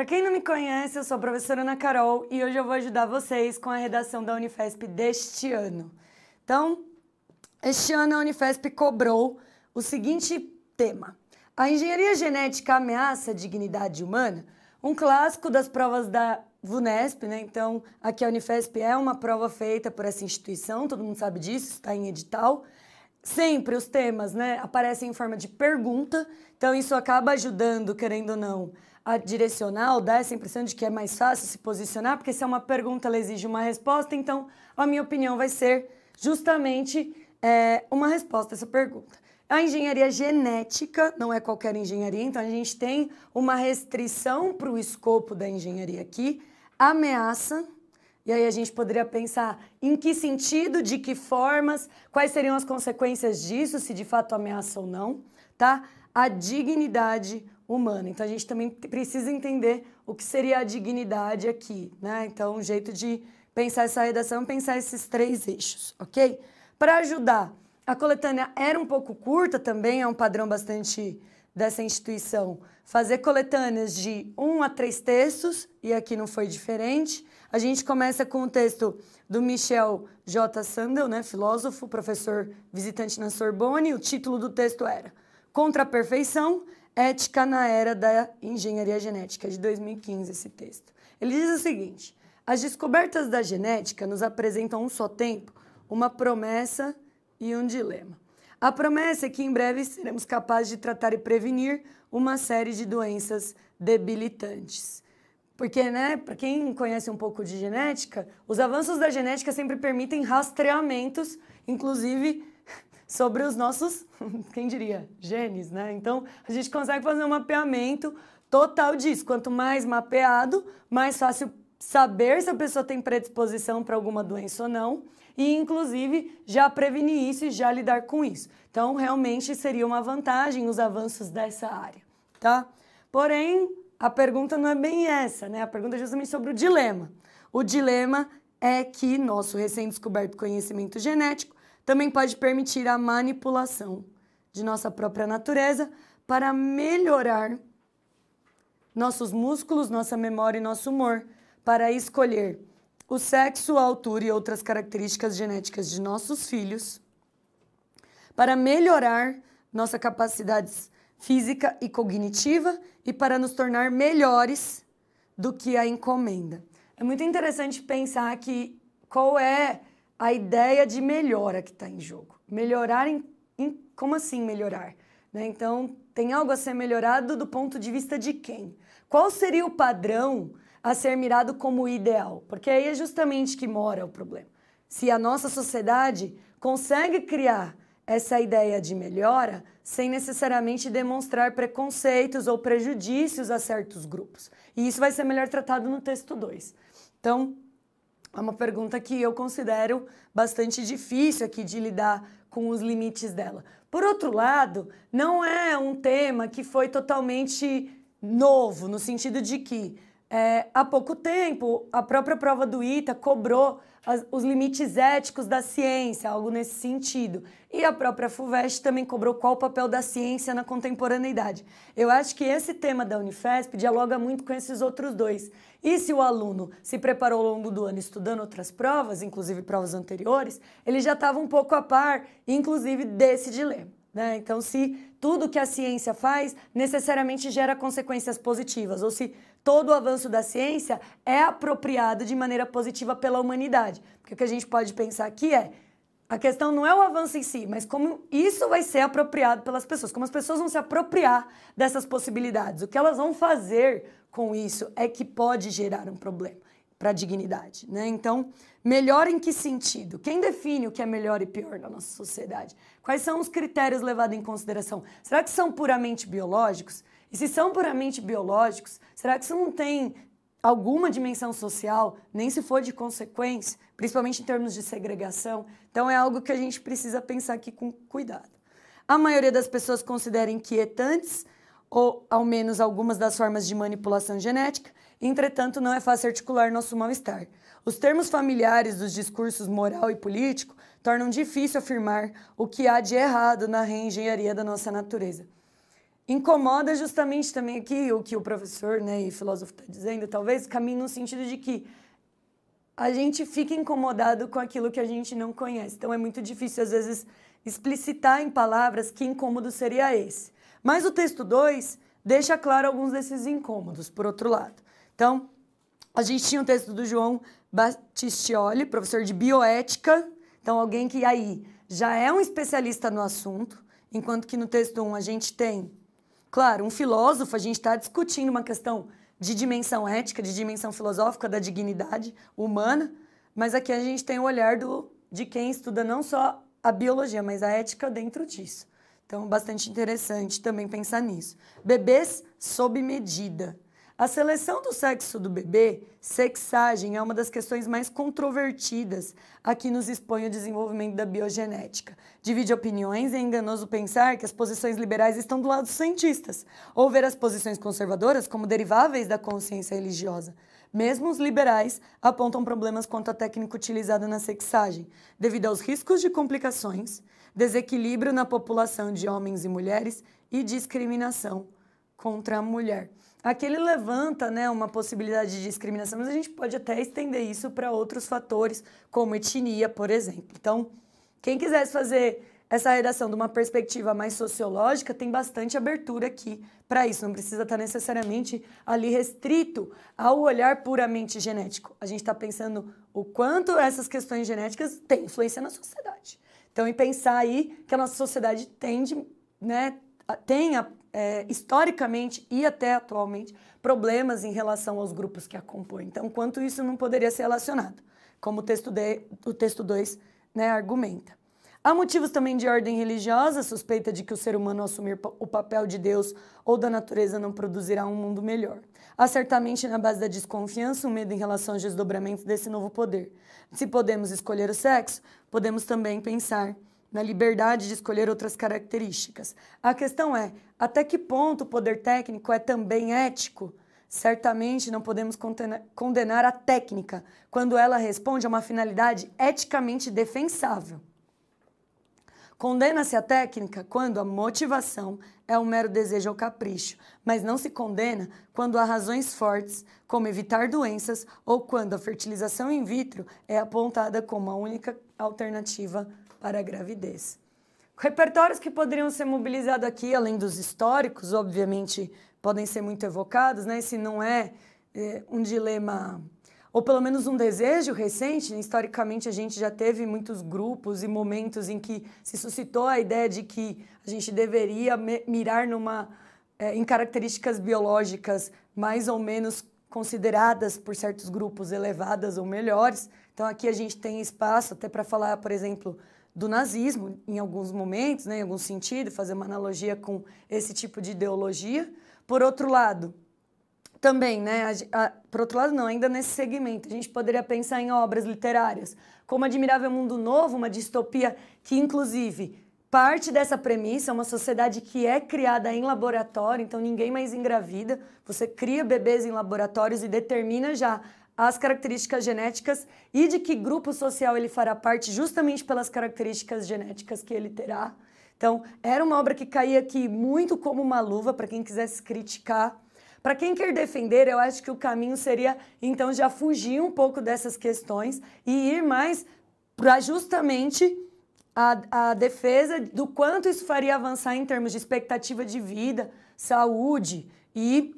Para quem não me conhece, eu sou a professora Ana Carol e hoje eu vou ajudar vocês com a redação da Unifesp deste ano. Então, este ano a Unifesp cobrou o seguinte tema: A engenharia genética ameaça a dignidade humana? Um clássico das provas da VUNESP, né? Então, aqui a Unifesp é uma prova feita por essa instituição, todo mundo sabe disso, está em edital. Sempre os temas, né, aparecem em forma de pergunta, então isso acaba ajudando, querendo ou não, a direcional dá essa impressão de que é mais fácil se posicionar, porque se é uma pergunta, ela exige uma resposta, então a minha opinião vai ser justamente é, uma resposta a essa pergunta. A engenharia genética não é qualquer engenharia, então a gente tem uma restrição para o escopo da engenharia aqui, ameaça, e aí a gente poderia pensar em que sentido, de que formas, quais seriam as consequências disso, se de fato ameaça ou não, tá? A dignidade, humano. Então a gente também precisa entender o que seria a dignidade aqui, né? Então, um jeito de pensar essa redação, é pensar esses três eixos, ok? Para ajudar, a coletânea era um pouco curta também, é um padrão bastante dessa instituição. Fazer coletâneas de um a três textos, e aqui não foi diferente. A gente começa com o texto do Michel J. Sandel, né, filósofo, professor visitante na Sorbonne. O título do texto era Contra a Perfeição, Ética na Era da Engenharia Genética, de 2015, esse texto. Ele diz o seguinte: as descobertas da genética nos apresentam um só tempo uma promessa e um dilema. A promessa é que em breve seremos capazes de tratar e prevenir uma série de doenças debilitantes. Porque, né, para quem conhece um pouco de genética, os avanços da genética sempre permitem rastreamentos, inclusive sobre os nossos, quem diria, genes, né? Então, a gente consegue fazer um mapeamento total disso. Quanto mais mapeado, mais fácil saber se a pessoa tem predisposição para alguma doença ou não e, inclusive, já prevenir isso e já lidar com isso. Então, realmente seria uma vantagem os avanços dessa área, tá? Porém, a pergunta não é bem essa, né? A pergunta é justamente sobre o dilema. O dilema é que nosso recém-descoberto conhecimento genético também pode permitir a manipulação de nossa própria natureza para melhorar nossos músculos, nossa memória e nosso humor, para escolher o sexo, a altura e outras características genéticas de nossos filhos, para melhorar nossa capacidade física e cognitiva e para nos tornar melhores do que a encomenda. É muito interessante pensar que qual é a ideia de melhora que está em jogo. Melhorar em, em, como assim melhorar? Né? Então, tem algo a ser melhorado do ponto de vista de quem? Qual seria o padrão a ser mirado como ideal? Porque aí é justamente que mora o problema. Se a nossa sociedade consegue criar essa ideia de melhora sem necessariamente demonstrar preconceitos ou prejudícios a certos grupos. E isso vai ser melhor tratado no texto 2. Então, é uma pergunta que eu considero bastante difícil aqui de lidar com os limites dela. Por outro lado, não é um tema que foi totalmente novo, no sentido de que é, há pouco tempo, a própria prova do ITA cobrou as, os limites éticos da ciência, algo nesse sentido. E a própria FUVEST também cobrou qual o papel da ciência na contemporaneidade. Eu acho que esse tema da Unifesp dialoga muito com esses outros dois. E se o aluno se preparou ao longo do ano estudando outras provas, inclusive provas anteriores, ele já estava um pouco a par, inclusive, desse dilema. Né? Então, se tudo que a ciência faz necessariamente gera consequências positivas, ou se todo o avanço da ciência é apropriado de maneira positiva pela humanidade. Porque o que a gente pode pensar aqui é a questão não é o avanço em si, mas como isso vai ser apropriado pelas pessoas, como as pessoas vão se apropriar dessas possibilidades. O que elas vão fazer com isso é que pode gerar um problema para a dignidade, né? Então, melhor em que sentido? Quem define o que é melhor e pior na nossa sociedade? Quais são os critérios levados em consideração? Será que são puramente biológicos? E se são puramente biológicos, será que isso não tem alguma dimensão social, nem se for de consequência, principalmente em termos de segregação? Então é algo que a gente precisa pensar aqui com cuidado. A maioria das pessoas considera inquietantes ou ao menos algumas das formas de manipulação genética, entretanto, não é fácil articular nosso mal-estar. Os termos familiares dos discursos moral e político tornam difícil afirmar o que há de errado na reengenharia da nossa natureza incomoda justamente também aqui o que o professor né, e filósofo está dizendo, talvez caminho no sentido de que a gente fica incomodado com aquilo que a gente não conhece. Então é muito difícil, às vezes, explicitar em palavras que incômodo seria esse. Mas o texto 2 deixa claro alguns desses incômodos, por outro lado. Então, a gente tinha o um texto do João Battistioli, professor de bioética, então alguém que aí já é um especialista no assunto, enquanto que no texto 1 um a gente tem Claro, um filósofo, a gente está discutindo uma questão de dimensão ética, de dimensão filosófica, da dignidade humana, mas aqui a gente tem o olhar do, de quem estuda não só a biologia, mas a ética dentro disso. Então, bastante interessante também pensar nisso. Bebês sob medida. A seleção do sexo do bebê, sexagem, é uma das questões mais controvertidas a que nos expõe o desenvolvimento da biogenética. Divide opiniões e é enganoso pensar que as posições liberais estão do lado dos cientistas, ou ver as posições conservadoras como deriváveis da consciência religiosa. Mesmo os liberais apontam problemas quanto à técnica utilizada na sexagem, devido aos riscos de complicações, desequilíbrio na população de homens e mulheres e discriminação contra a mulher. Aqui ele levanta né, uma possibilidade de discriminação, mas a gente pode até estender isso para outros fatores, como etnia, por exemplo. Então, quem quisesse fazer essa redação de uma perspectiva mais sociológica, tem bastante abertura aqui para isso. Não precisa estar tá necessariamente ali restrito ao olhar puramente genético. A gente está pensando o quanto essas questões genéticas têm influência na sociedade. Então, e pensar aí que a nossa sociedade tende, né, tem a é, historicamente e até atualmente, problemas em relação aos grupos que a compõem. Então, quanto isso não poderia ser relacionado, como o texto, texto 2 né, argumenta. Há motivos também de ordem religiosa, suspeita de que o ser humano assumir o papel de Deus ou da natureza não produzirá um mundo melhor. Há certamente na base da desconfiança um medo em relação aos desdobramentos desse novo poder. Se podemos escolher o sexo, podemos também pensar na liberdade de escolher outras características. A questão é: até que ponto o poder técnico é também ético? Certamente não podemos condenar a técnica quando ela responde a uma finalidade eticamente defensável. Condena-se a técnica quando a motivação é um mero desejo ou capricho, mas não se condena quando há razões fortes, como evitar doenças ou quando a fertilização in vitro é apontada como a única alternativa para a gravidez. Repertórios que poderiam ser mobilizados aqui, além dos históricos, obviamente, podem ser muito evocados, né? Se não é, é um dilema ou pelo menos um desejo recente. Né? Historicamente, a gente já teve muitos grupos e momentos em que se suscitou a ideia de que a gente deveria mirar numa, é, em características biológicas mais ou menos consideradas por certos grupos elevadas ou melhores. Então, aqui a gente tem espaço até para falar, por exemplo, do nazismo em alguns momentos, né, em algum sentido, fazer uma analogia com esse tipo de ideologia. Por outro lado, também, né, a, a, por outro lado não, ainda nesse segmento, a gente poderia pensar em obras literárias, como Admirável Mundo Novo, uma distopia que inclusive parte dessa premissa, é uma sociedade que é criada em laboratório, então ninguém mais engravida, você cria bebês em laboratórios e determina já as características genéticas e de que grupo social ele fará parte, justamente pelas características genéticas que ele terá. Então, era uma obra que caía aqui muito como uma luva para quem quisesse criticar. Para quem quer defender, eu acho que o caminho seria então já fugir um pouco dessas questões e ir mais para justamente a, a defesa do quanto isso faria avançar em termos de expectativa de vida, saúde e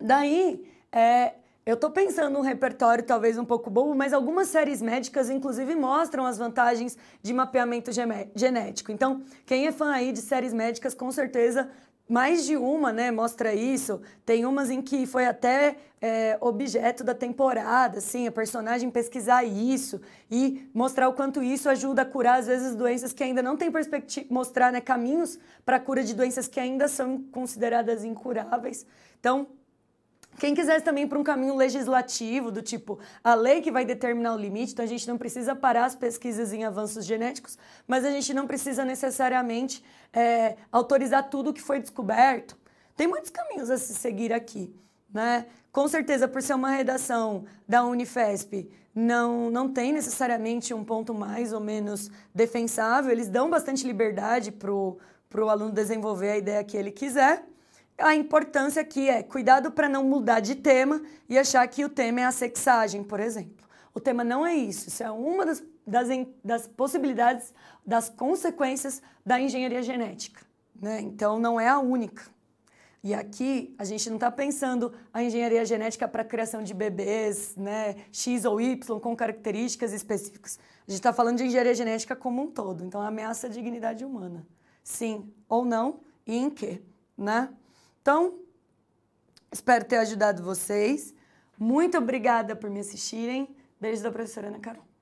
daí é, eu tô pensando um repertório talvez um pouco bobo, mas algumas séries médicas inclusive mostram as vantagens de mapeamento genético. Então, quem é fã aí de séries médicas, com certeza mais de uma, né, mostra isso. Tem umas em que foi até é, objeto da temporada, assim, a personagem pesquisar isso e mostrar o quanto isso ajuda a curar, às vezes, doenças que ainda não tem perspectiva, mostrar, né, caminhos para a cura de doenças que ainda são consideradas incuráveis. Então, quem quisesse também para um caminho legislativo, do tipo a lei que vai determinar o limite, então a gente não precisa parar as pesquisas em avanços genéticos, mas a gente não precisa necessariamente é, autorizar tudo o que foi descoberto. Tem muitos caminhos a se seguir aqui. Né? Com certeza, por ser uma redação da Unifesp, não, não tem necessariamente um ponto mais ou menos defensável, eles dão bastante liberdade para o aluno desenvolver a ideia que ele quiser a importância aqui é cuidado para não mudar de tema e achar que o tema é a sexagem, por exemplo. O tema não é isso, isso é uma das, das, das possibilidades, das consequências da engenharia genética. Né? Então, não é a única. E aqui a gente não está pensando a engenharia genética para a criação de bebês, né, X ou Y, com características específicas. A gente está falando de engenharia genética como um todo. Então, ameaça a dignidade humana. Sim ou não, e em quê? Né? Então, espero ter ajudado vocês. Muito obrigada por me assistirem. Beijo da professora Ana Carol.